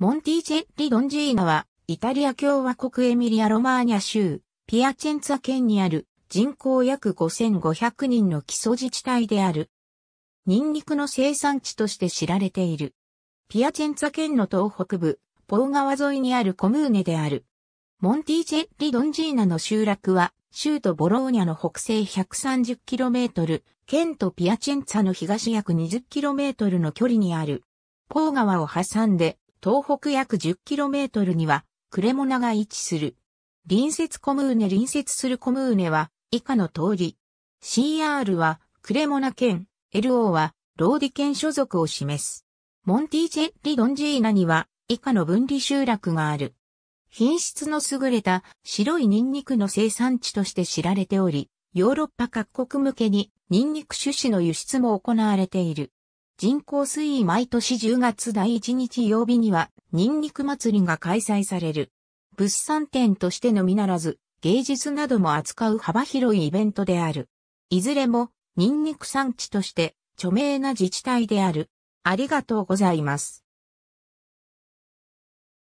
モンティチェッリ・ドンジーナは、イタリア共和国エミリア・ロマーニャ州、ピアチェンツァ県にある人口約5500人の基礎自治体である。ニンニクの生産地として知られている。ピアチェンツァ県の東北部、ポー川沿いにあるコムーネである。モンティチェッリ・ドンジーナの集落は、州都ボローニャの北西 130km、県とピアチェンツァの東約 20km の距離にある。ポー川を挟んで東北約 10km には、クレモナが位置する。隣接コムーネ隣接するコムーネは、以下の通り。CR は、クレモナ県、LO は、ローディ県所属を示す。モンティーチェッリ・ドンジーナには、以下の分離集落がある。品質の優れた白いニンニクの生産地として知られており、ヨーロッパ各国向けにニンニク種子の輸出も行われている。人口推移毎年10月第1日曜日には、ニンニク祭りが開催される。物産展としてのみならず、芸術なども扱う幅広いイベントである。いずれも、ニンニク産地として、著名な自治体である。ありがとうございます。